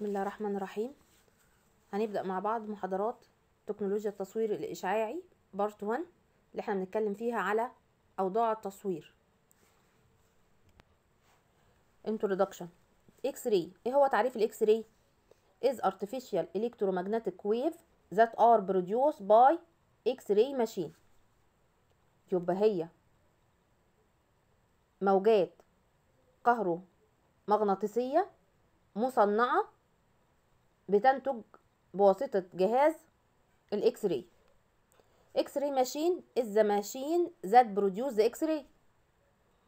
بسم الله الرحمن الرحيم هنبدأ مع بعض محاضرات تكنولوجيا التصوير الإشعاعي بارت 1 اللي احنا بنتكلم فيها على أوضاع التصوير introduction اكس راي ايه هو تعريف الاكس راي is artificial electromagnetic ويف that are produced by اكس راي ماشين يبقى هي موجات كهرومغناطيسية مصنعة بتنتج بواسطة جهاز الاكس راي اكس راي ماشين از ماشين ذات بروديوس ذا اكس راي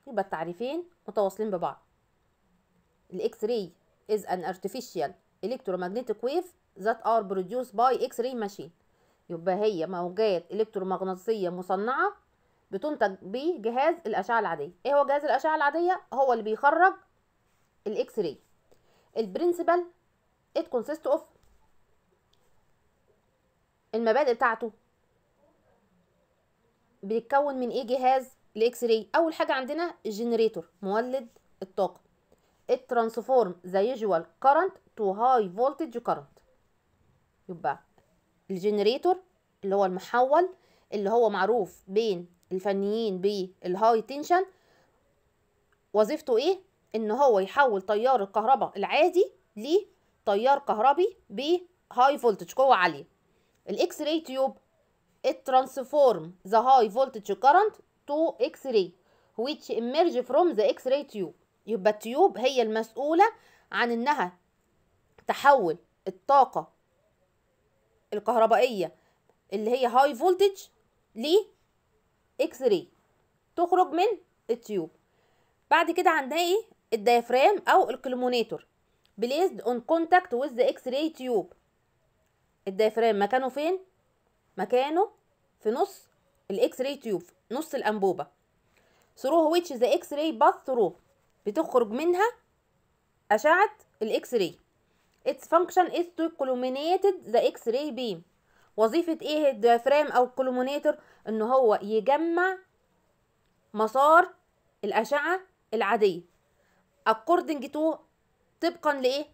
يبقى التعريفين متواصلين ببعض الاكس راي از ان ارتفيشال electromagnetic wave that are produced by X-ray machine يبقى هي موجات الكترومغناطيسيه مصنعه بتنتج بجهاز الاشعه العاديه ايه هو جهاز الاشعه العاديه هو اللي بيخرج الاكس راي البرنسبل it consists of المبادئ بتاعته بيتكون من ايه جهاز الاكس راي اول حاجه عندنا الجنريتور مولد الطاقه الترانسفورم ذا يوجوال كارنت تو هاي فولتج كارنت يبقى الجنريتور اللي هو المحول اللي هو معروف بين الفنيين بالهاي تنشن وظيفته ايه ان هو يحول تيار الكهرباء العادي تيار كهربي بهاي فولتج قوه عاليه الاكس راي تيوب اترانسفورم ذا هاي فولتج voltage تو اكس راي ويتش which emerge from the X-ray يبقى التيوب هي المسؤولة عن انها تحول الطاقة الكهربائية اللي هي هاي فولتج ل اكس راي تخرج من التيوب بعد كده عندنا ايه الديافرام او الكلمونيتور بليزد اون كونتاكت وذ اكس راي تيوب الدايفرام مكانه فين مكانه في نص الاكس راي تيوب نص الانبوبه ثروه ويتش ذا اكس راي باث ثرو بتخرج منها اشعه الاكس راي its function is to colluminate the x-ray beam وظيفة ايه الديافرام او الكولومينيتر ان هو يجمع مسار الاشعة العادية according to طبقا لايه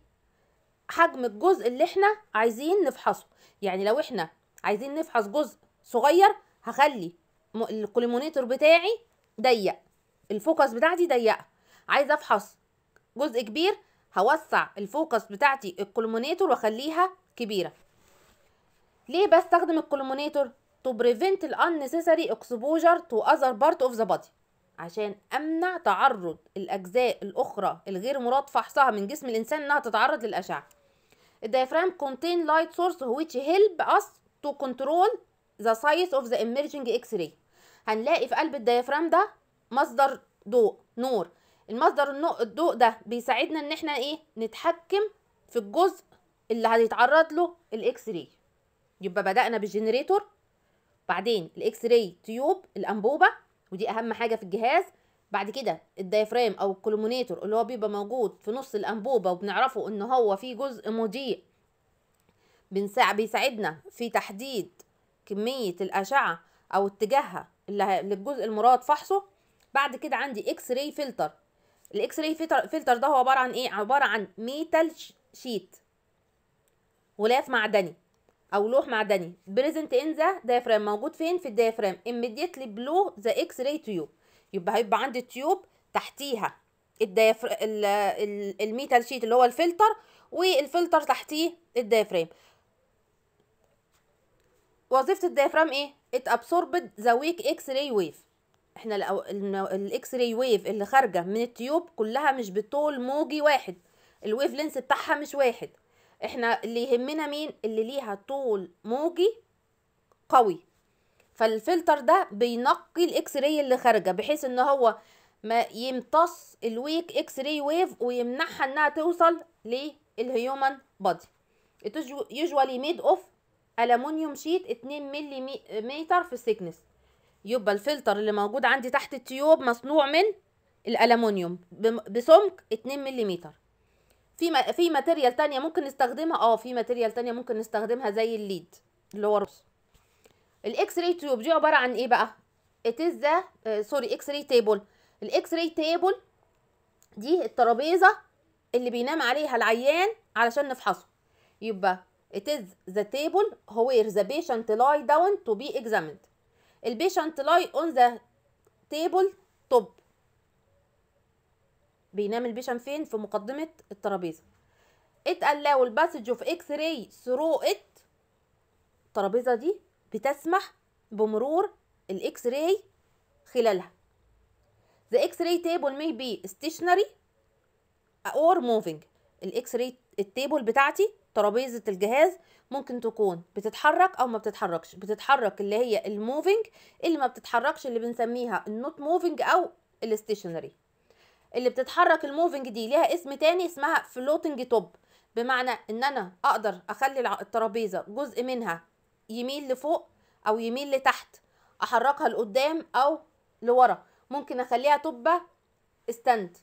حجم الجزء اللي احنا عايزين نفحصه يعني لو احنا عايزين نفحص جزء صغير هخلي الكوليمونيتور بتاعي ضيق الفوكس بتاعتي ضيقه عايزه افحص جزء كبير هوسع الفوكس بتاعتي الكوليمونيتور واخليها كبيره ليه بستخدم الكوليمونيتور to prevent unnecessary exposure to other part of the body عشان امنع تعرض الاجزاء الاخرى الغير مراد فحصها من جسم الانسان انها تتعرض للاشعه الدايفرام contain light source which help us to control the size of the emerging x-ray هنلاقي في قلب الديافرام ده مصدر ضوء نور المصدر الضوء ده بيساعدنا ان احنا ايه نتحكم في الجزء اللي هيتعرض له الاكس راي يبقى بدأنا بالجنريتور بعدين الاكس راي تيوب الانبوبه ودي اهم حاجه في الجهاز بعد كده الدايفرام او الكولومونيتور اللي هو بيبقى موجود في نص الانبوبه وبنعرفه ان هو فيه جزء مضيء بيساعدنا في تحديد كميه الاشعه او اتجاهها اللي للجزء المراد فحصه بعد كده عندي اكس راي فلتر الاكس راي فلتر ده هو عباره عن ايه عباره عن ميتال شيت غلاف معدني او لوح معدني بريزنت ان ذا دايفرام موجود فين في الدايفرام immediately below ذا اكس راي تيوب يبقى هيبقى عندي تيوب تحتيها الدايفر الميتال شيت اللي هو الفلتر والفلتر تحتيه الدايفرام وظيفه الدايفرام ايه ات ابسوربد ذا ويك اكس راي ويف احنا الاكس راي ويف اللي خارجه من التيوب كلها مش بطول موجي واحد الويف لينس بتاعها مش واحد احنا اللي يهمنا مين اللي ليها طول موجي قوي فالفلتر ده بينقي الاكس راي اللي خارجه بحيث ان هو ما يمتص الويك اكس راي ويف ويمنعها انها توصل للهيومن بودي يوجوالي ميد اوف الومنيوم شيت 2 ملي متر في السكنس يبقى الفلتر اللي موجود عندي تحت التيوب مصنوع من الالومنيوم بسمك 2 ملي متر في ما في ماتيريال تانية ممكن نستخدمها اه في ماتيريال تانية ممكن نستخدمها زي الليد اللي هو رص الاكس راي تيوب دي عباره عن ايه بقى ات از ذا سوري اكس راي تيبل الاكس راي تيبل دي الترابيزه اللي بينام عليها العيان علشان نفحصه يبقى ات از ذا تيبل where ذا بيشنت لاي داون تو بي اكزامند البيشنت لاي اون ذا تيبل توب بينام البيشن فين في مقدمه الترابيزه it allow الباسج اوف اكس راي ثرو ات الترابيزه دي بتسمح بمرور الاكس راي خلالها the x-ray table may be stationary or moving الاكس-ray التيبل بتاعتي ترابيزة الجهاز ممكن تكون بتتحرك او ما بتتحركش بتتحرك اللي هي الموفينج اللي ما بتتحركش اللي بنسميها النوت موفينج او الستيشنري اللي بتتحرك الموفنج دي ليها اسم تاني اسمها فلوتنج توب بمعنى ان انا اقدر اخلي الترابيزه جزء منها يميل لفوق او يميل لتحت احركها لقدام او لورا ممكن اخليها توبة استند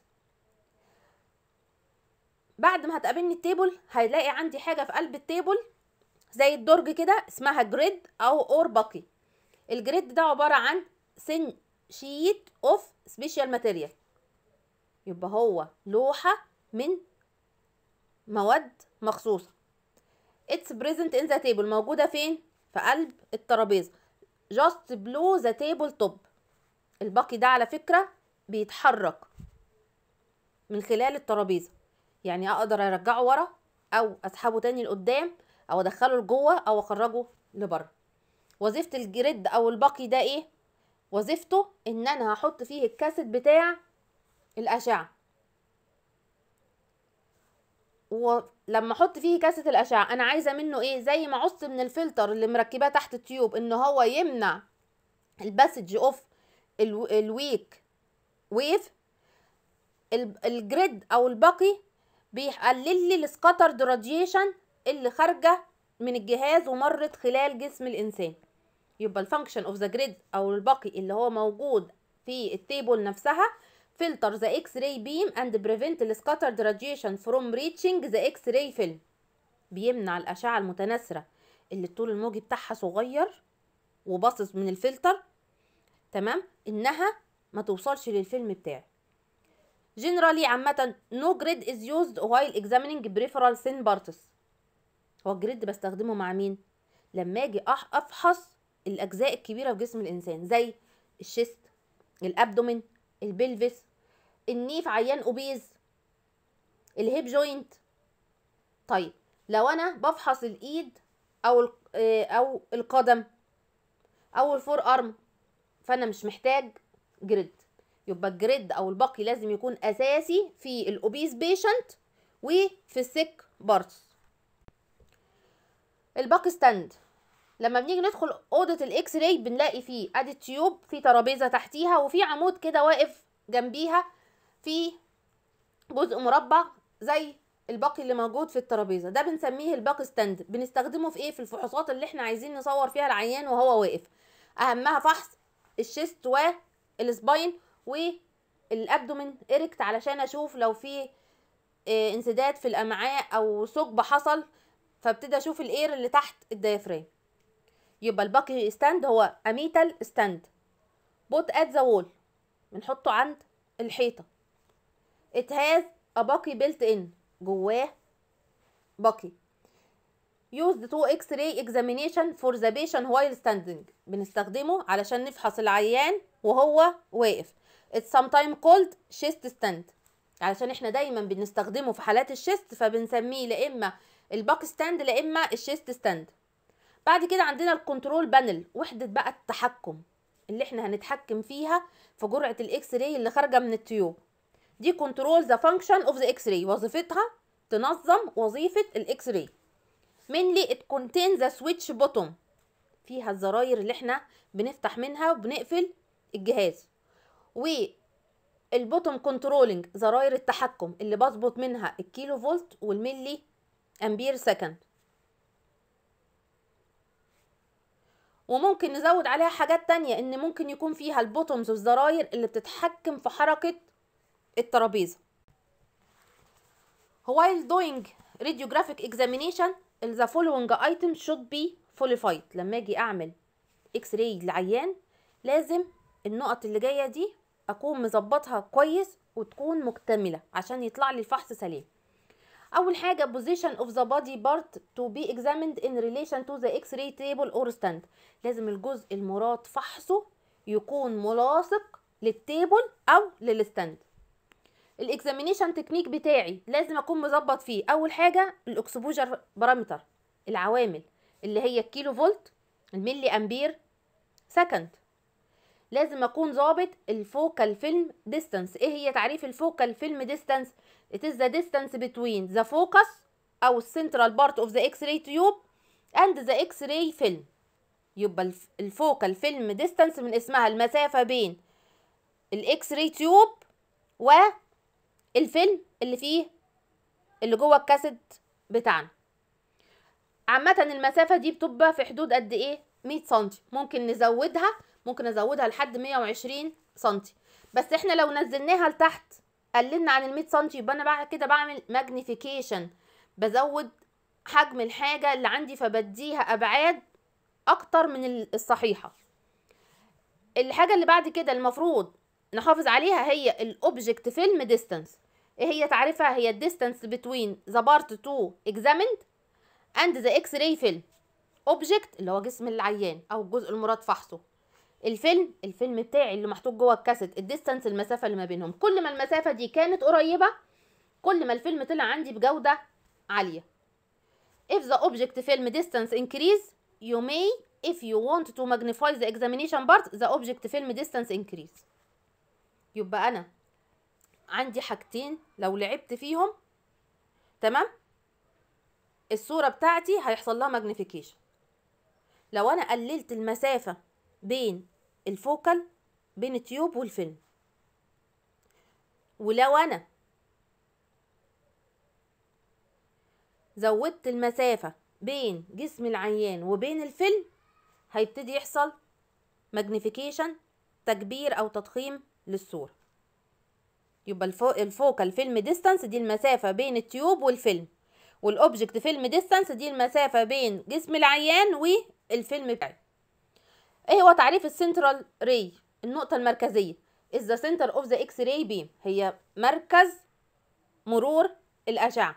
بعد ما هتقابلني التيبل هيلاقي عندي حاجه في قلب التيبل زي الدرج كده اسمها جريد او اور باقي الجريد ده عباره عن سن شيت اوف سبيشال ماتيريال يبقى هو لوحة من مواد مخصوصة it's present in the table موجودة فين؟ في قلب الترابيزة just below the table top الباقي ده على فكرة بيتحرك من خلال الترابيزة يعني اقدر ارجعه ورا او اسحبه تاني لقدام او ادخله لجوه او اخرجه لبره وظيفة الجريد او الباقي ده ايه؟ وظيفته ان انا هحط فيه الكاسيت بتاع الأشعة ولما احط فيه كاسة الأشعة أنا عايزة منه إيه زي ما عصت من الفلتر اللي مركباه تحت التيوب إن هو يمنع الباسج أوف الويك ويف الجريد أو الباقي بيقلل لي السكتر راديشن اللي خارجة من الجهاز ومرت خلال جسم الإنسان يبقى الفانكشن اوف ذا جريد او الباقي اللي هو موجود في التيبل نفسها filter the X-ray beam and prevent the scattered radiation from reaching the X-ray film بيمنع الأشعة المتناثرة اللي الطول الموجي بتاعها صغير وباصص من الفلتر تمام إنها ما توصلش للفيلم بتاعي جنرالي عامة no grid is used while examining peripheral thin parts هو الجريد بستخدمه مع مين؟ لما أجي أفحص الأجزاء الكبيرة في جسم الإنسان زي الشيست الأبدومين البلفس النيف عيان اوبيز الهيب جوينت طيب لو انا بفحص الايد او آه، او القدم او الفور ارم فانا مش محتاج جريد يبقى الجريد او الباقي لازم يكون اساسي في الاوبيز بيشنت وفي السك بارتس الباقي ستاند لما بنيجي ندخل اوضه الاكس راي بنلاقي فيه ادي تيوب في ترابيزه تحتيها وفي عمود كده واقف جنبيها في جزء مربع زي الباقي اللي موجود في الترابيزه ده بنسميه الباقي ستاند بنستخدمه في ايه في الفحوصات اللي احنا عايزين نصور فيها العيان وهو واقف اهمها فحص الشيست والسباين والابدومين اريكت علشان اشوف لو في آه، انسداد في الامعاء او ثقب حصل فابتدي اشوف الاير اللي تحت الدايفرام يبقى الباقي ستاند هو اميتال ستاند بوت ات ذا وول بنحطه عند الحيطه it has a باكي built in جواه باكي use تو اكس راي اكزامينيشن فور ذا بيشن وايل ستاندنج بنستخدمه علشان نفحص العيان وهو واقف سام sometimes called شيست stand علشان احنا دايما بنستخدمه في حالات الشيست فبنسميه لا اما الباك ستاند لا اما الشيست ستاند بعد كده عندنا الكنترول بانل وحده بقى التحكم اللي احنا هنتحكم فيها في جرعه الاكس راي اللي خارجه من التيوب دي كنترول ذا فانكشن اوف ذا اكس راي وظيفتها تنظم وظيفه الاكس راي mainly it contains the switch بوتوم فيها الزراير اللي احنا بنفتح منها وبنقفل الجهاز و البوتوم كنترولنج زراير التحكم اللي بظبط منها الكيلو فولت والملي امبير سكند وممكن نزود عليها حاجات تانية ان ممكن يكون فيها البوتومز والزراير اللي بتتحكم في حركة الترابيزة while doing radiographic examination the following item should be qualified لما اجي اعمل اكس راي لعيان لازم النقط اللي جايه دي اكون مظبطها كويس وتكون مكتمله عشان يطلع لي الفحص سليم اول حاجه position of the body part to be examined in relation to the x-ray table or stand لازم الجزء المراد فحصه يكون ملاصق للتيبل او للستاند الاكزامينيشن تكنيك بتاعي لازم اكون مظبط فيه اول حاجه الاكسبوجر بارامتر العوامل اللي هي الكيلو فولت الملي امبير سكند لازم اكون ظابط الفوكال فيلم ديستانس ايه هي تعريف الفوكال فيلم ديستانس it is the distance between the focus او السنترال بارت اوف ذا اكس راي تيوب اند ذا اكس راي فيلم يبقى الفوكال فيلم ديستانس من اسمها المسافه بين الاكس راي تيوب والفيلم اللي فيه اللي جوه الكاسيت بتاعنا عامه المسافه دي بتبقى في حدود قد ايه 100 سم ممكن نزودها ممكن ازودها لحد 120 سنتي بس احنا لو نزلناها لتحت قللنا عن ال 100 سنتي يبقى انا بعد كده بعمل ماجنيفيكيشن بزود حجم الحاجه اللي عندي فبديها ابعاد اكتر من الصحيحه الحاجه اللي بعد كده المفروض نحافظ عليها هي الاوبجكت فيلم ديستانس ايه هي تعريفها هي الديستانس بتوين ذا بارت تو اكزامند اند ذا اكس راي فيلم اوبجكت اللي هو جسم العيان او الجزء المراد فحصه الفيلم الفيلم بتاعي اللي محطوط جوه الكاسيت الديستانس المسافه اللي ما بينهم كل ما المسافه دي كانت قريبه كل ما الفيلم طلع عندي بجوده عاليه if the object film distance increase you may if you want to magnify the examination part the object film distance increase يبقى انا عندي حاجتين لو لعبت فيهم تمام الصوره بتاعتي هيحصل لها ماجنيفيكيشن لو انا قللت المسافه بين الفوكل بين التيوب والفيلم ولو انا زودت المسافة بين جسم العيان وبين الفيلم هيبتدي يحصل ماجنيفيكيشن تكبير او تضخيم للصورة يبقى الفو... الفوكال فيلم ديستانس دي المسافة بين التيوب والفيلم والاوبجكت فيلم ديستانس دي المسافة بين جسم العيان والفيلم بتاعي ايه هو تعريف السنترال راي النقطه المركزيه is the center of the x-ray beam هي مركز مرور الاشعه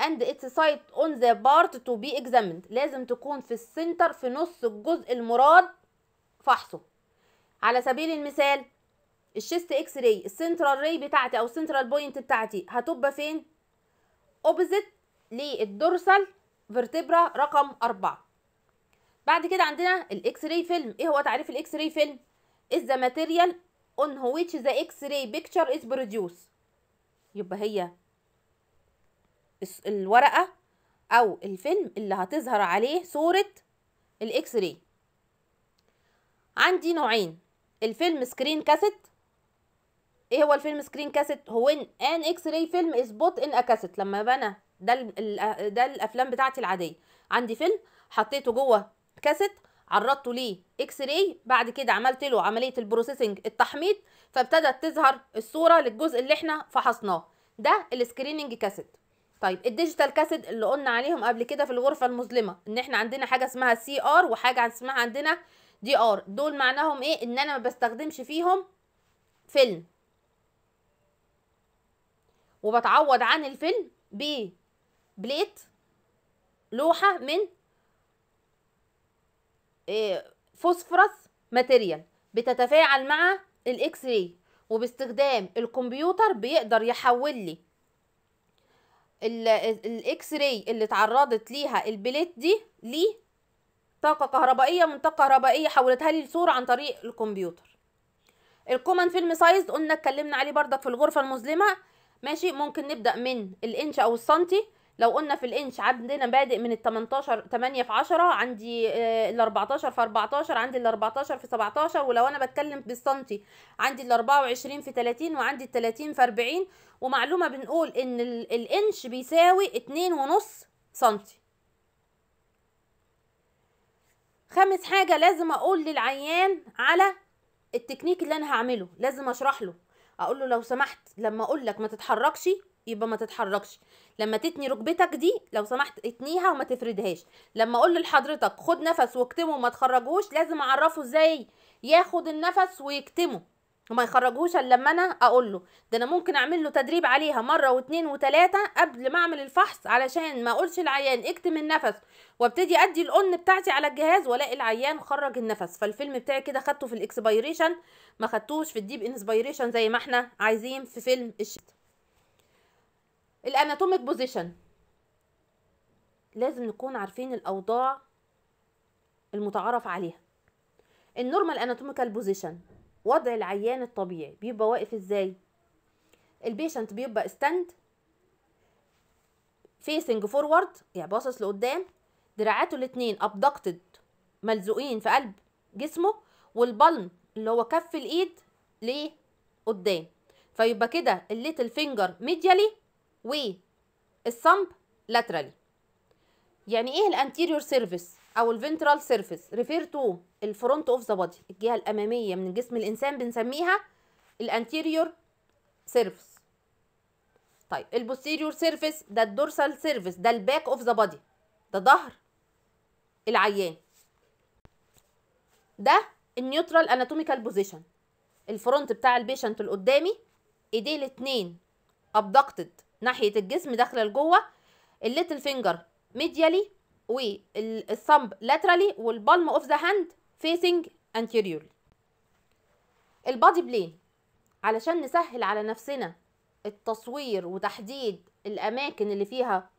and its site on the part to be examined لازم تكون في السنتر في نص الجزء المراد فحصه على سبيل المثال الشيست اكس راي السنترال راي بتاعتي او السنترال بوينت بتاعتي هتبقى فين اوبزيت للدورسال فيرتبرا رقم أربعة بعد كده عندنا الاكس راي فيلم ايه هو تعريف الاكس راي فيلم is the material on which the x-ray picture is produced يبقى هي الورقة أو الفيلم اللي هتظهر عليه صورة الإكس راي عندي نوعين الفيلم سكرين كاسيت ايه هو الفيلم سكرين كاسيت هو ان اكس راي فيلم بوت ان كاسيت لما بنا ده ده الافلام بتاعتي العاديه عندي فيلم حطيته جوه اتكست عرضته ليه اكس راي بعد كده عملت له عمليه البروسيسنج التحميض فابتدت تظهر الصوره للجزء اللي احنا فحصناه ده السكريننج كاسيت طيب الديجيتال كاسيت اللي قلنا عليهم قبل كده في الغرفه المظلمه ان احنا عندنا حاجه اسمها سي ار وحاجه اسمها عندنا دي ار دول معناهم ايه ان انا ما بستخدمش فيهم فيلم وبتعوض عن الفيلم بليت لوحه من إيه، فوسفورس ماتيريال بتتفاعل مع الاكس راي وباستخدام الكمبيوتر بيقدر يحول لي الاكس راي اللي اتعرضت ليها البليت دي ل طاقه كهربائيه من طاقه كهربائيه حولتها لي لصوره عن طريق الكمبيوتر الكومن فيلم سايز قلنا اتكلمنا عليه بردك في الغرفه المظلمه ماشي ممكن نبدا من الانش او السنتي لو قلنا في الانش عندنا بادئ من ال 18 8 في 10 عندي آه، ال 14 في 14 عندي ال 14 في 17 ولو انا بتكلم بالسنتي عندي ال 24 في 30 وعندي ال 30 في 40 ومعلومه بنقول ان الانش بيساوي 2.5 سنتي خامس حاجه لازم اقول للعيان على التكنيك اللي انا هعمله لازم اشرح له اقول له لو سمحت لما اقول لك ما تتحركش يبقى ما تتحركش لما تتني ركبتك دي لو سمحت اتنيها وما تفردهاش لما اقول لحضرتك خد نفس واكتمه وما تخرجوش لازم اعرفه ازاي ياخد النفس ويكتمه وما يخرجوش الا لما انا اقول له ده انا ممكن اعمل له تدريب عليها مره واتنين وتلاته قبل ما اعمل الفحص علشان ما اقولش العيان اكتم النفس وابتدي ادي الاون بتاعتي على الجهاز والاقي العيان خرج النفس فالفيلم بتاعي كده خدته في الاكسبيريشن ما خدتوش في الديب انسبيريشن زي ما احنا عايزين في فيلم الشت الاناتوميك بوزيشن لازم نكون عارفين الاوضاع المتعارف عليها النورمال اناتوميكال بوزيشن وضع العيان الطبيعي بيبقى واقف ازاي البيشنت بيبقى ستاند فيسنج فورورد يعني باصص لقدام دراعاته الاثنين ابدكتد ملزوقين في قلب جسمه والبلم اللي هو كف الايد ليه قدام فيبقى كده الليتل فينجر ميديالي والصمب لاترالي يعني ايه الانتيريور سيرفيس او الفنترال سيرفيس ريفير تو الفرونت اوف ذا بودي الجهه الاماميه من جسم الانسان بنسميها الانتيريور سيرفيس طيب البوستيريور سيرفيس ده الدورسال سيرفيس ده الباك اوف ذا بودي ده ظهر العيان ده النيوترال اناتوميكال بوزيشن الفرونت بتاع البيشنت القدامي ايديه الاتنين ابدكتد ناحية الجسم داخلة لجوه الليتل فينجر ميديالي والثمب لاترالي والبالم اوف ذا هاند فيسنج انتيريور البادي بلين علشان نسهل على نفسنا التصوير وتحديد الاماكن اللي فيها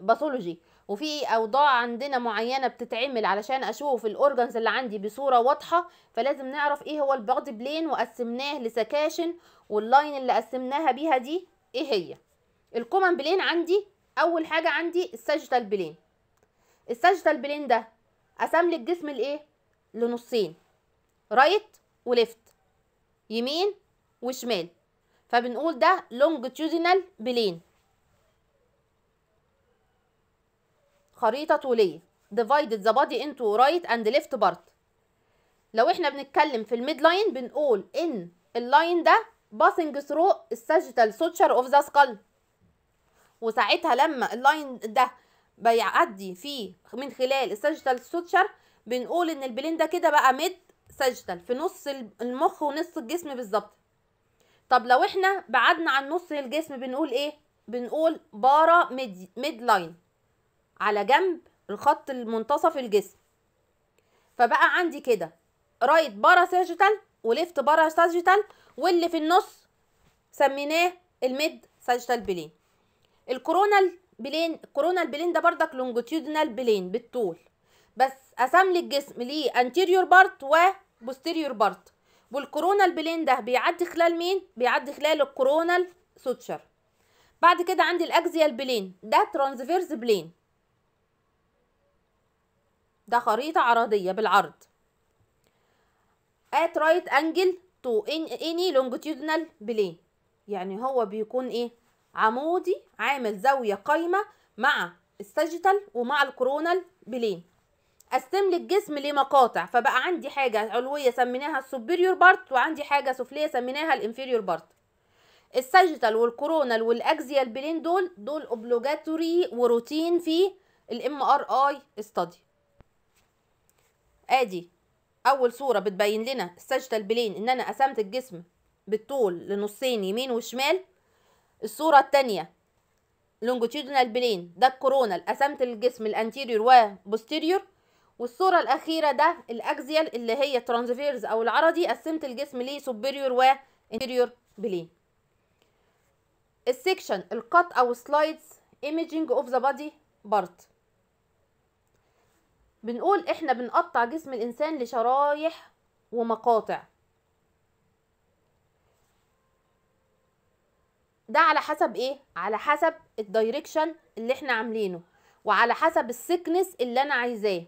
باثولوجي آه، وفي اوضاع عندنا معينه بتتعمل علشان اشوف الاورجنز اللي عندي بصوره واضحه فلازم نعرف ايه هو البادي بلين وقسمناه لسكاشن واللاين اللي قسمناها بيها دي ايه هي الكومن بلين عندي اول حاجه عندي الساجيتال بلين الساجيتال بلين ده اسامل الجسم لايه لنصين رايت وليفت يمين وشمال فبنقول ده لونجتيودينال بلين خريطه طوليه divided the body into right and left part لو احنا بنتكلم في الميد لاين بنقول ان اللاين ده باسنج ثرو الساجيتال سوتشر اوف ذا سكال وساعتها لما اللاين ده بيعدي فيه من خلال الساجيتال سوتشر بنقول ان البلين ده كده بقى ميد ساجيتال في نص المخ ونص الجسم بالظبط طب لو احنا بعدنا عن نص الجسم بنقول ايه بنقول بارا ميد ميد لاين على جنب الخط المنتصف الجسم فبقى عندي كده رايت بارا ساجيتال وليفت بارا ساجيتال واللي في النص سميناه الميد ساجيتال بلين الكورونال بلين الكورونال بلين ده بردك لونجيتيودنال بلين بالطول بس قسم لي الجسم ليه انتيريور بارت وبوستيريور بارت والكورونال بلين ده بيعدي خلال مين بيعدي خلال الكورونال سوتشر بعد كده عندي الاكزيال بلين ده ترانسفيرس بلين ده خريطة عرضية بالعرض at right angle تو اني لونجيتيودنال بلين يعني هو بيكون ايه عمودي عامل زاويه قايمه مع الساجيتال ومع الكورونال بلين قسم لي الجسم لمقاطع فبقى عندي حاجه علويه سميناها السوبيريور بارت وعندي حاجه سفليه سميناها الانفيريور بارت الساجيتال والكورونال والاكزيال بلين دول دول اوبلوجاتوري وروتين في الام ار اي ستادي ادي اول صوره بتبين لنا السجده البلين ان انا قسمت الجسم بالطول لنصين يمين وشمال الصوره الثانيه لونجيتيودينال بلين ده الكورونال قسمت الجسم الانتيريور وبوستيريور والصوره الاخيره ده الاكزيال اللي هي ترانزفيرز او العرضي قسمت الجسم ليه سوبيريور وانتيريور بلين السكشن القط او سلايدز ايميجينج اوف ذا بادي بارت بنقول احنا بنقطع جسم الانسان لشرايح ومقاطع ده على حسب ايه على حسب الدايركشن اللي احنا عاملينه وعلى حسب السكنس اللي انا عايزاه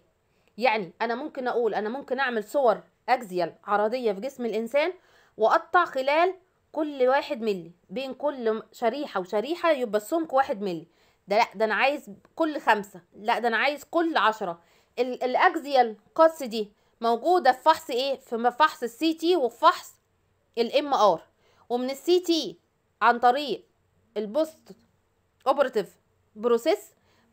يعني انا ممكن اقول انا ممكن اعمل صور اكزيال عرضيه في جسم الانسان واقطع خلال كل واحد ملي بين كل شريحه وشريحه يبقى السمك واحد ملي ده لا ده انا عايز كل خمسة لا ده انا عايز كل عشرة الاكزيال قص دي موجوده في فحص ايه في فحص السي تي وفحص الام ار ومن السي تي عن طريق البوست اوبراتيف بروسيس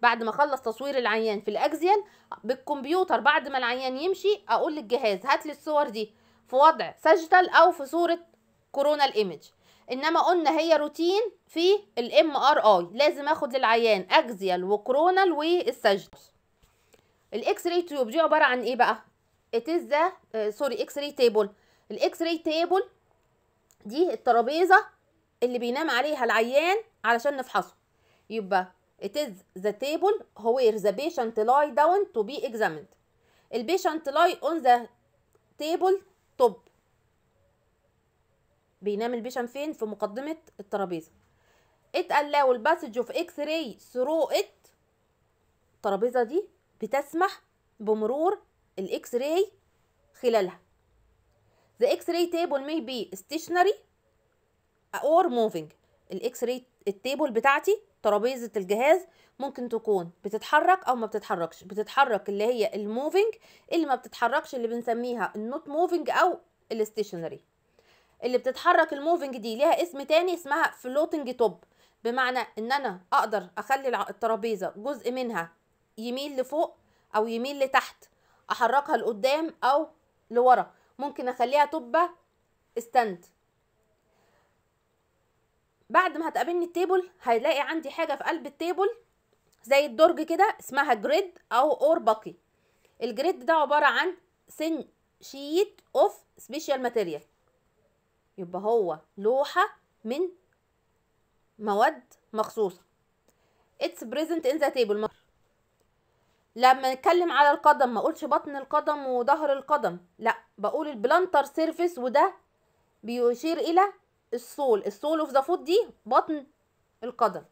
بعد ما اخلص تصوير العيان في الاكزيال بالكمبيوتر بعد ما العيان يمشي اقول للجهاز هات لي الصور دي في وضع ساجيتال او في صوره كورونا الايمج انما قلنا هي روتين في الام ار اي لازم اخد للعيان اجزيال وكورونا والساجيتال الاكس راي تيوب دي عباره عن ايه بقى ات از ذا سوري اكس راي تيبل الاكس راي تيبل دي الترابيزه اللي بينام عليها العيان علشان نفحصه يبقى ات از ذا table where ذا بيشنت لاي داون تو بي اكزامند البيشنت لاي on the table توب بينام البيشنت فين في مقدمه الترابيزه اتقال allow الباسج of اكس راي ثرو ات الترابيزه دي بتسمح بمرور الاكس راي خلالها The X-ray table may be stationary or moving الإكس-راي التيبل بتاعتي ترابيزة الجهاز ممكن تكون بتتحرك أو ما بتتحركش بتتحرك اللي هي الموفينج اللي ما بتتحركش اللي بنسميها النوت موفينج أو الاستيشنري اللي بتتحرك الموفينج دي ليها اسم تاني اسمها فلوتنج توب بمعنى ان انا اقدر اخلي الترابيزه جزء منها يميل لفوق او يميل لتحت احركها لقدام او لورا ممكن اخليها تبه استند بعد ما هتقابلني التيبل هيلاقي عندي حاجه في قلب التيبل زي الدرج كده اسمها جريد او اور باقي الجريد ده عباره عن سن شيت اوف سبيشيال ماتيريال يبقى هو لوحه من مواد مخصوصه اتس بريزنت ان ذا تيبل لما نتكلم على القدم ما اقولش بطن القدم وظهر القدم لا بقول البلانتر سيرفيس وده بيشير الى السول السول اوف ذا فوت دي بطن القدم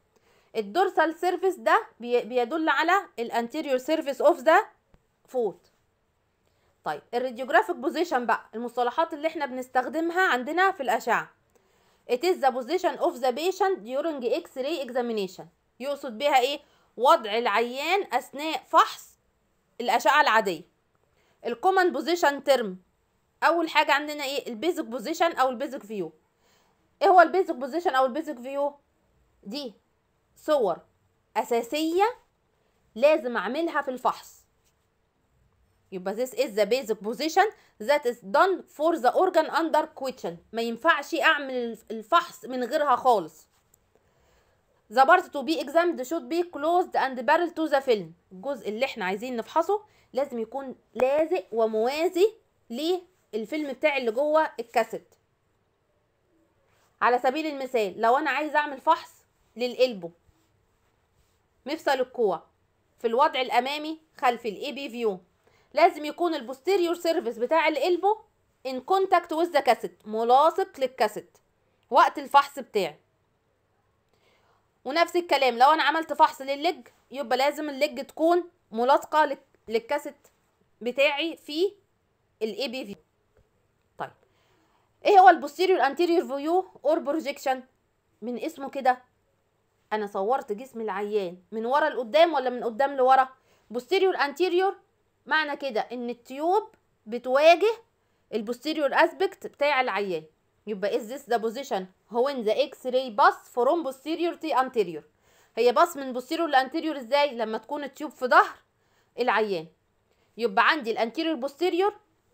الدورسال سيرفيس ده بيدل على الانتيريور سيرفيس اوف ذا فوت طيب الراديوجرافيك بوزيشن بقى المصطلحات اللي احنا بنستخدمها عندنا في الاشعه it is the position of the patient during x-ray examination يقصد بيها ايه وضع العيان أثناء فحص الأشعة العادية الكومن بوزيشن ترم أول حاجة عندنا إيه البيزك بوزيشن أو البيزك فيو إيه هو البيزك بوزيشن أو البيزك فيو دي صور أساسية لازم أعملها في الفحص يبقى this is the basic position that is done for the organ under question ما ينفعش أعمل الفحص من غيرها خالص The part to be examined should be closed and parallel to the film. الجزء اللي احنا عايزين نفحصه لازم يكون لازق وموازي للفيلم بتاعي اللي جوه الكاسيت على سبيل المثال لو انا عايز اعمل فحص للقلبه مفصل الكوع في الوضع الامامي خلفي الاي بي فيو لازم يكون البوستيريور سيرفيس بتاع القلبه ان كونتاكت وذ ذا كاسيت ملاصق للكاسيت وقت الفحص بتاعي ونفس الكلام لو انا عملت فحص للج يبقى لازم اللج تكون ملاصقه للكاسيت بتاعي في الاي بي في طيب ايه هو البوستيريور انتيريور فيو اور بروجيكشن من اسمه كده انا صورت جسم العيان من ورا لقدام ولا من قدام لورا بوستيريور انتيريور معنى كده ان التيوب بتواجه البوستيريور اسبكت بتاع العيان يبقى is this the position when the x-ray pass from posterior to anterior هي باص من posterior لانتيريور ازاي لما تكون التيوب في ظهر العيان يبقى عندي الانتيريور بوستيريور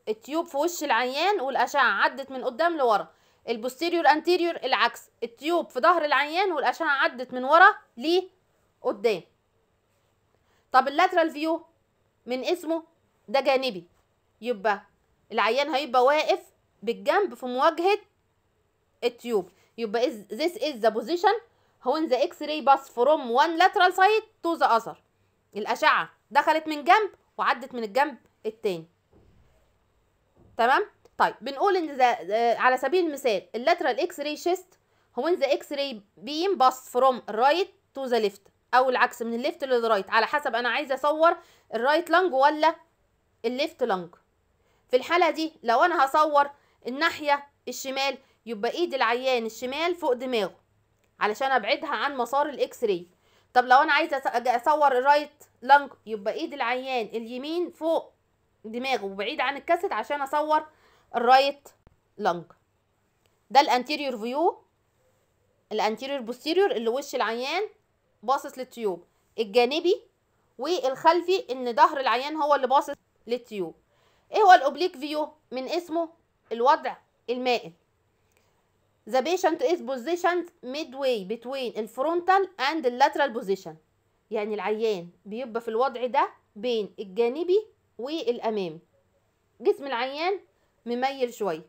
التيوب في وش العيان والاشعه عدت من قدام لورا البوستيريور انتيريور العكس التيوب في ظهر العيان والاشعه عدت من ورا لقدام طب اللاترال فيو من اسمه ده جانبي يبقى العيان هيبقى واقف بالجنب في مواجهه التيوب يبقى is, this is the position when the x-ray pass from one lateral side to the other الأشعة دخلت من جنب وعدت من الجنب التاني تمام طيب بنقول ان ذا على سبيل المثال اللاترال اكس راي شيست هو ان ذا اكس راي بيم باس فروم الرايت تو ذا ليفت او العكس من الليفت للرايت على حسب انا عايزه اصور الرايت لانج ولا الليفت لانج في الحاله دي لو انا هصور الناحيه الشمال يبقى ايد العيان الشمال فوق دماغه علشان ابعدها عن مسار الاكس راي طب لو انا عايزه اصور الرايت لانج يبقى ايد العيان اليمين فوق دماغه وبعيد عن الكاسيت عشان اصور الرايت لانج ده الانتيريور فيو الانتيريور بوستيريور اللي وش العيان باصص للتيوب الجانبي والخلفي ان ظهر العيان هو اللي باصص للتيوب ايه هو الاوبليك فيو من اسمه الوضع المائل The patient is positioned midway between frontal and lateral position يعني العيان بيبقى في الوضع ده بين الجانبي والأمامي جسم العيان مميل شوية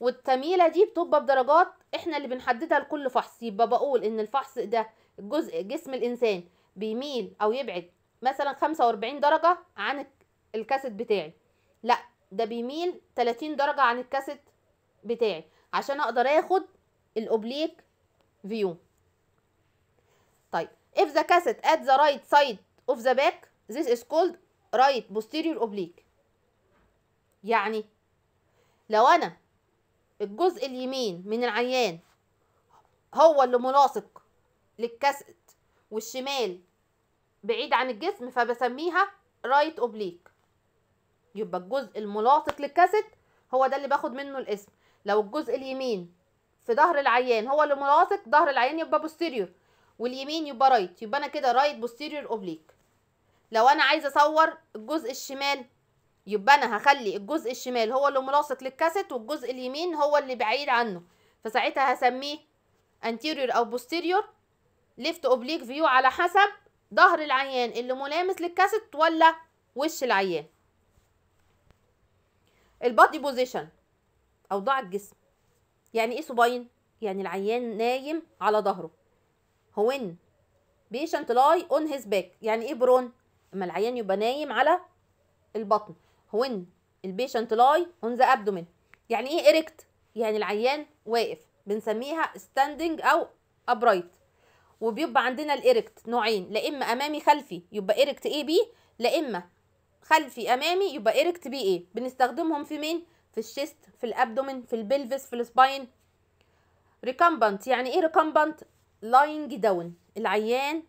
والتميلة دي بتبقى بدرجات احنا اللي بنحددها لكل فحص يبقى بقول ان الفحص ده جزء جسم الإنسان بيميل أو يبعد مثلا 45 درجة عن الكاسيت بتاعي لا ده بيميل 30 درجة عن الكاسيت بتاعي عشان اقدر اخد الاوبليك فيو طيب if the cassette at the right side of the back this is called right posterior oblique يعني لو انا الجزء اليمين من العيان هو اللي ملاصق للكاسيت والشمال بعيد عن الجسم فبسميها رايت اوبليك يبقى الجزء الملاصق للكاسيت هو ده اللي باخد منه الاسم لو الجزء اليمين في ظهر العيان هو اللي ملاصق ظهر العيان يبقى بوستيريور واليمين يبقى رايت يبقى انا كده رايت بوستيريور اوبليك لو انا عايزه اصور الجزء الشمال يبقى انا هخلي الجزء الشمال هو اللي ملاصق للكاسيت والجزء اليمين هو اللي بعيد عنه فساعتها هسميه anterior او posterior ليفت oblique view على حسب ظهر العيان اللي ملامس للكاسيت ولا وش العيان البادي بوزيشن اوضاع الجسم يعني ايه سوباين يعني العيان نايم على ظهره ان بيشنت لاي اون هيز باك يعني ايه برون اما العيان يبقى نايم على البطن ان البيشنت لاي اون ذا ابدومين يعني ايه اريكت يعني العيان واقف بنسميها ستاندنج او ابرايت وبيبقى عندنا الاريكت نوعين لا اما امامي خلفي يبقى اريكت اي بي لا اما خلفي امامي يبقى اريكت بي ايه بنستخدمهم في مين في الشيست في الابدومين في البلفس في السباين ريكامبانت يعني ايه ريكامبانت لاينج داون العيان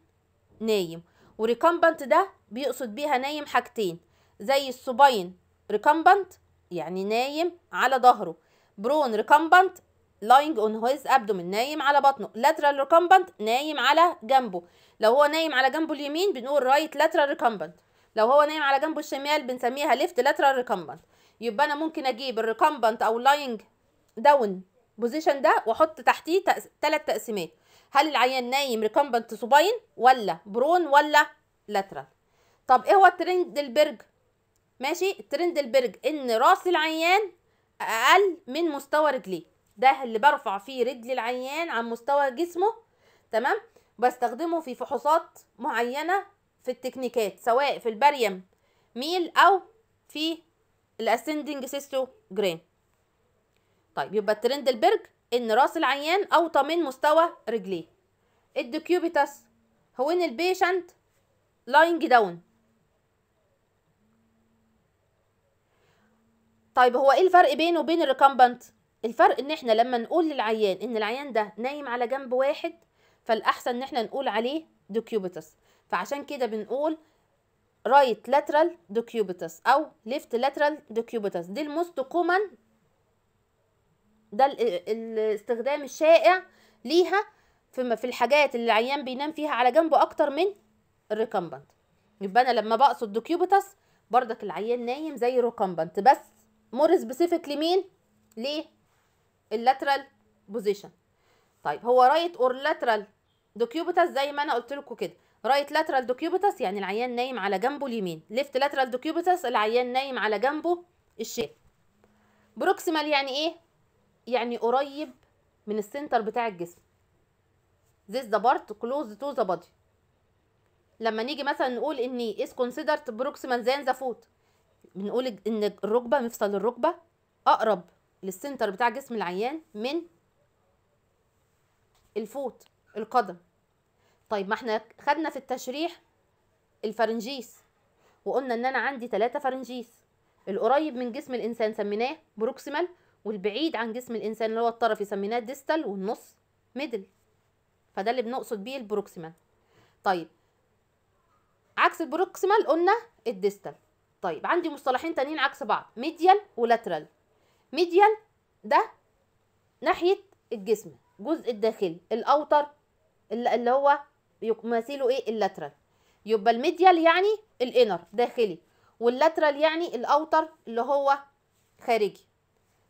نايم وريكامبانت ده بيقصد بيها نايم حاجتين زي السباين ريكامبانت يعني نايم على ظهره برون ريكامبانت لاينج اون هيز ابدومين نايم على بطنه لاترال ريكامبانت نايم على جنبه لو هو نايم على جنبه اليمين بنقول رايت لاترال ريكامبانت لو هو نايم على جنبه الشمال بنسميها ليفت لاترال ريكامبانت يبقى انا ممكن اجيب الريكمبنت او لاينج داون بوزيشن ده واحط تحتيه ثلاث تقسيمات هل العيان نايم ريكمبنت سوباين ولا برون ولا لاترال طب ايه هو الترند البرج ماشي الترند البرج ان راس العيان اقل من مستوى رجليه ده اللي برفع فيه رجل العيان عن مستوى جسمه تمام بستخدمه في فحوصات معينه في التكنيكات سواء في البريم ميل او في الاسندنج سيستو جرام طيب يبقى الترند البرج ان راس العيان اوطى من مستوى رجليه الديكيوبيتاس هو ان البيشنت لاينج داون طيب هو ايه الفرق بينه وبين الريكامبنت الفرق ان احنا لما نقول للعيان ان العيان ده نايم على جنب واحد فالاحسن ان احنا نقول عليه دوكيوبيتس فعشان كده بنقول رايت لاترال دوكيوبيتس او ليفت لاترال دوكيوبيتس دي الموست كومن ده الاستخدام الشائع ليها في في الحاجات اللي العيان بينام فيها على جنبه اكتر من الريكامبنت يبقى انا لما بقصد دوكيوبيتس بردك العيان نايم زي الريكامبنت بس مور سبيسيفيك لمين ليه اللاترال بوزيشن طيب هو رايت اور لاترال دوكيوبيتس زي ما انا قلت لكم كده رايت لاترال دوكيوبيتس يعني العيان نايم على جنبه اليمين ليفت لاترال دوكيوبيتس العيان نايم على جنبه الشمال بروكسيمال يعني ايه يعني قريب من السنتر بتاع الجسم this the part close to the body لما نيجي مثلا نقول ان is considered proximal than the foot بنقول ان الركبه مفصل الركبه اقرب للسنتر بتاع جسم العيان من الفوت القدم طيب ما احنا خدنا في التشريح الفرنجيس وقلنا ان انا عندي ثلاثة فرنجيس القريب من جسم الانسان سميناه بروكسيمال والبعيد عن جسم الانسان اللي هو الطرف سميناه ديستال والنص ميدل فده اللي بنقصد بيه البروكسيمال طيب عكس البروكسيمال قلنا الديستال طيب عندي مصطلحين تانيين عكس بعض ميديال ولاترال ميديال ده ناحية الجسم جزء الداخلي الاوتر اللي هو يماثلوا ايه اللاترال يبقى الميديال يعني الانر داخلي واللاترال يعني الاوتر اللي هو خارجي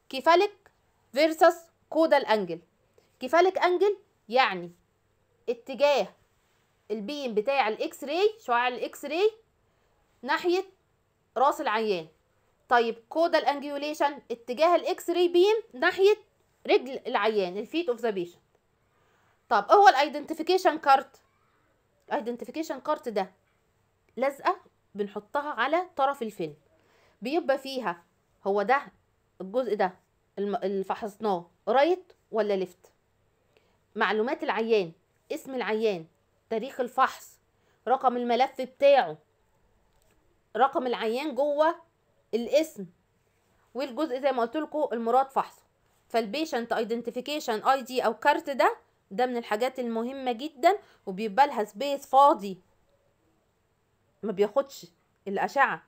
كيفالك فيرسس كودال انجل كيفالك انجل يعني اتجاه البيم بتاع الاكس راي شعاع الاكس راي ناحيه راس العيان طيب كودال انجيوليشن اتجاه الاكس راي بيم ناحيه رجل العيان الفيت اوف ذا بيشنت طب هو الايدنتيفيكيشن كارت ايدنتيفيكيشن كارت ده لازقه بنحطها على طرف الفيلم بيبقى فيها هو ده الجزء ده اللي فحصناه رايت ولا ليفت معلومات العيان اسم العيان تاريخ الفحص رقم الملف بتاعه رقم العيان جوه الاسم والجزء زي ما قلت لكم المراد فحصه فالبيشنت ايدنتيفيكيشن اي دي او كارت ده ده من الحاجات المهمة جدا وبيبقى لها سبيس فاضي ما بياخدش الأشعة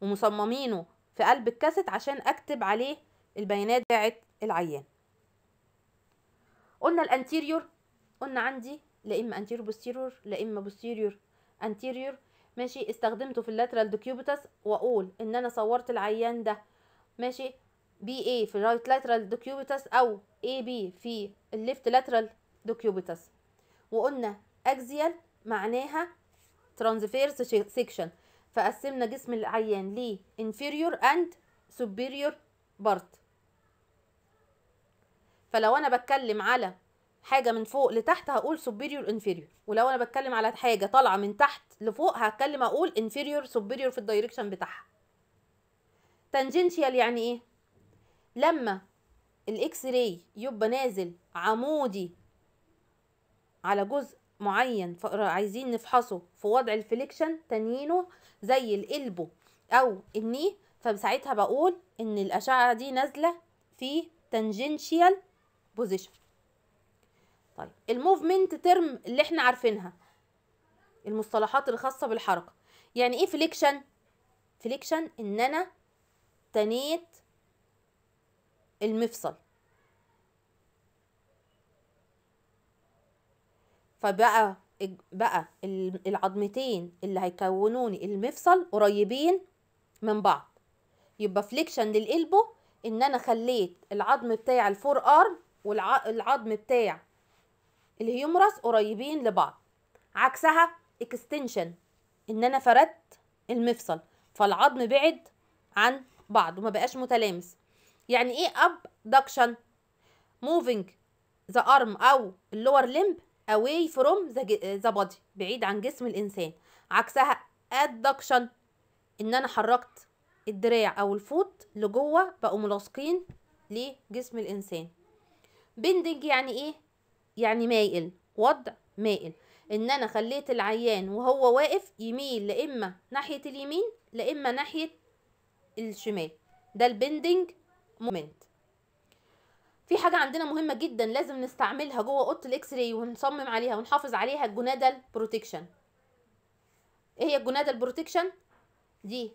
ومصممينه في قلب الكاسيت عشان أكتب عليه البيانات بتاعة العيان قلنا الانتيريور قلنا عندي لا اما انتيريور بوستيريور لا اما بوستيريور انتيريور ماشي استخدمته في اللاترال ديكيوبيتس واقول ان انا صورت العيان ده ماشي بي اي في الرايت لاترال ديكيوبيتس او اي بي في الليفت لاترال دوكيوبيتس وقلنا اكزيال معناها ترانزفيرس سيكشن فقسمنا جسم العيان ل انفيريور and superior part فلو انا بتكلم على حاجة من فوق لتحت هقول superior inferior ولو انا بتكلم على حاجة طالعة من تحت لفوق هتكلم اقول inferior superior في الدايركشن بتاعها تانجنشيال يعني ايه لما الاكس راي يبقى نازل عمودي على جزء معين عايزين نفحصه في وضع الفليكشن تنيينه زي القلبه او النيه فساعتها بقول ان الاشعه دي نازله في تنجنشيال بوزيشن طيب الموفمنت ترم اللي احنا عارفينها المصطلحات الخاصه بالحركه يعني ايه فليكشن فليكشن ان انا تنيت المفصل فبقى بقى العظمتين اللي هيكونوني المفصل قريبين من بعض يبقى فليكشن للقلبه ان انا خليت العظم بتاع الفور ارم والعظم بتاع الهيومرس قريبين لبعض عكسها اكستنشن ان انا فردت المفصل فالعظم بعد عن بعض وما بقاش متلامس يعني ايه ابدكشن موفينج ذا ارم او اللور لمب away from the, body بعيد عن جسم الانسان عكسها adduction ان انا حركت الدراع او الفوت لجوه بقوا ملاصقين لجسم الانسان bending يعني ايه يعني مائل وضع مائل ان انا خليت العيان وهو واقف يميل لاما ناحيه اليمين لاما ناحيه الشمال ده البندنج مومنت في حاجه عندنا مهمه جدا لازم نستعملها جوه اوضه الاكس راي ونصمم عليها ونحافظ عليها الجنادل بروتكشن ايه هي الجنادل بروتكشن دي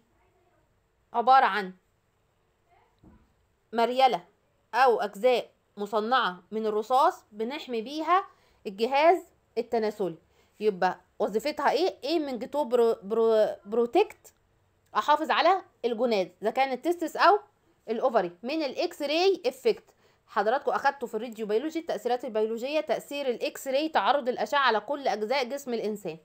عباره عن مريله او اجزاء مصنعه من الرصاص بنحمي بيها الجهاز التناسلي يبقى وظيفتها ايه ايه من جتو برو برو بروتكت احافظ على الجناد اذا كان التستس او الاوفري من الاكس راي افكت حضراتكم أخدتوا في الريديو بيولوجي التاثيرات البيولوجيه تاثير الاكس راي تعرض الاشعه على كل اجزاء جسم الانسان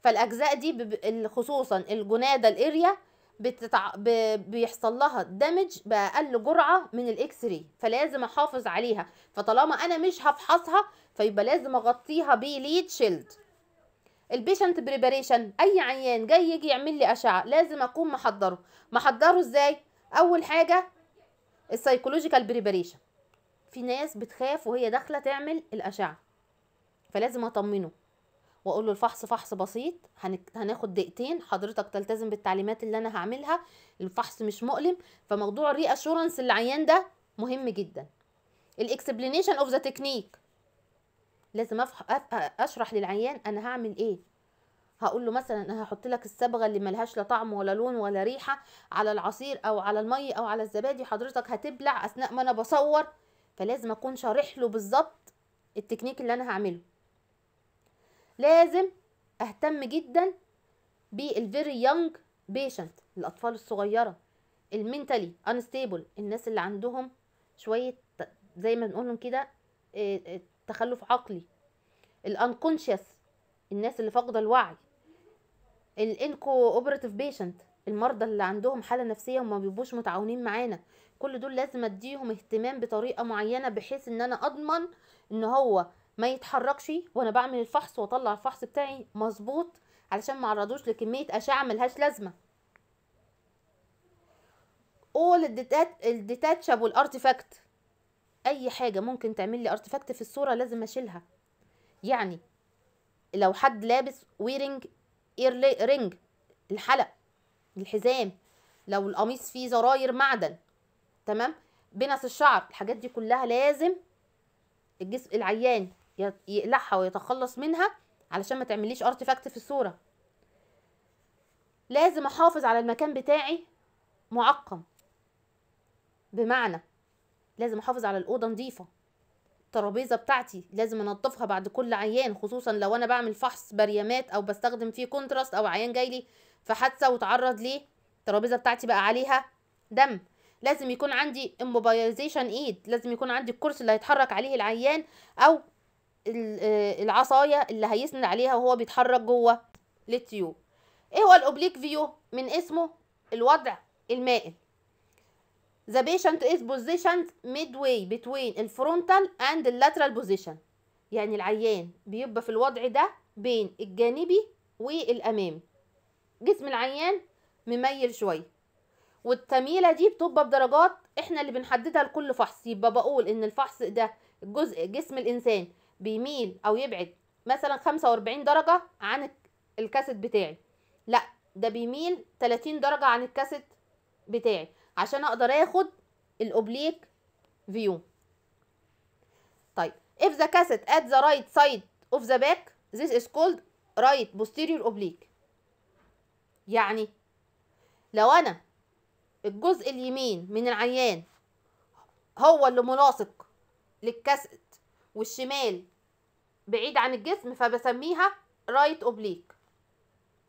فالاجزاء دي خصوصا الجناده الاريا بتتع... ب... بيحصل لها دامج باقل جرعه من الاكس راي فلازم احافظ عليها فطالما انا مش هفحصها فيبقى لازم اغطيها بليد شيلد البيشنت بريباريشن اي عيان جاي يجي يعمل لي اشعه لازم اكون محضره محضره ازاي اول حاجه السايكولوجيكال بريباريشن في ناس بتخاف وهي داخله تعمل الاشعه فلازم اطمنه واقول له الفحص فحص بسيط هناخد دقيقتين حضرتك تلتزم بالتعليمات اللي انا هعملها الفحص مش مؤلم فموضوع الري اشورنس للعيان ده مهم جدا الاكسبلينيشن اوف ذا تكنيك لازم اشرح للعيان انا هعمل ايه هقول له مثلا انا هحط لك الصبغه اللي ملهاش لا طعم ولا لون ولا ريحه على العصير او على المي او على الزبادي حضرتك هتبلع اثناء ما انا بصور فلازم اكون شارح له بالظبط التكنيك اللي انا هعمله لازم اهتم جدا بالفيري يونج بيشنت الاطفال الصغيره المنتلي انستيبل الناس اللي عندهم شويه زي ما بنقولهم كده آه، آه، تخلف عقلي الانكونشس الناس اللي فاقده الوعي الانكو اوبراتيف بيشنت المرضى اللي عندهم حاله نفسيه وما بيبقوش متعاونين معانا كل دول لازم اديهم اهتمام بطريقه معينه بحيث ان انا اضمن ان هو ما يتحركش وانا بعمل الفحص واطلع الفحص بتاعي مظبوط علشان ما اعرضوش لكميه اشعه ملهاش لازمه all الديتاتشابل ارتيفاكت اي حاجه ممكن تعمل لي ارتيفاكت في الصوره لازم اشيلها يعني لو حد لابس ويرنج اير رينج الحلق الحزام لو القميص فيه زراير معدن تمام بنص الشعر الحاجات دي كلها لازم الجسم العيان يقلعها ويتخلص منها علشان ما تعمليش ارتفاكت في الصوره لازم احافظ على المكان بتاعي معقم بمعنى لازم احافظ على الاوضه نظيفه الترابيزه بتاعتي لازم انضفها بعد كل عيان خصوصا لو انا بعمل فحص بريامات او بستخدم فيه كونتراست او عيان جاي لي في حادثه وتعرض ليه الترابيزه بتاعتي بقى عليها دم لازم يكون عندي immobilization ايد لازم يكون عندي الكرسي اللي هيتحرك عليه العيان او آه، العصايه اللي هيسند عليها وهو بيتحرك جوه للتيوب ايه هو الاوبليك فيو من اسمه الوضع المائل the patient is positioned midway between frontal and lateral position يعني العيان بيبقى في الوضع ده بين الجانبي والامامي جسم العيان مميل شويه والتميلة دي بتبقى بدرجات احنا اللي بنحددها لكل فحص يبقى بقول ان الفحص ده جزء جسم الانسان بيميل او يبعد مثلا 45 درجة عن الكاسيت بتاعي لا ده بيميل 30 درجة عن الكاسيت بتاعي عشان اقدر اخد الاوبليك فيو طيب if the cassette at the right side of the back this is called right posterior oblique يعني لو انا الجزء اليمين من العيان هو اللي ملاصق للكاسيت والشمال بعيد عن الجسم فبسميها رايت اوبليك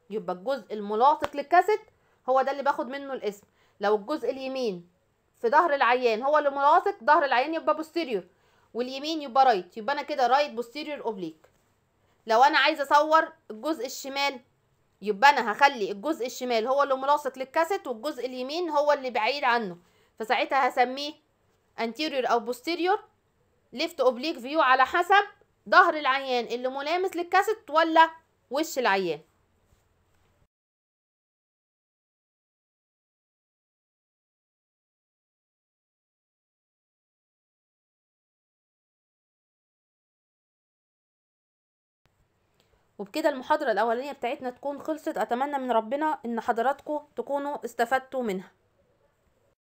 يبقى الجزء الملاصق للكاسيت هو ده اللي باخد منه الاسم لو الجزء اليمين في ظهر العيان هو اللي ملاصق ظهر العيان يبقى بوستيريور واليمين يبقى رايت يبقى انا كده رايت بوستيريور اوبليك لو انا عايزه اصور الجزء الشمال يبقى انا هخلي الجزء الشمال هو اللي ملاصق للكاسيت والجزء اليمين هو اللي بعيد عنه فساعتها هسميه anterior او posterior left oblique view على حسب ظهر العيان اللي ملامس للكاسيت ولا وش العيان وبكده المحاضرة الأولانية بتاعتنا تكون خلصت أتمنى من ربنا إن حضراتكم تكونوا استفدتوا منها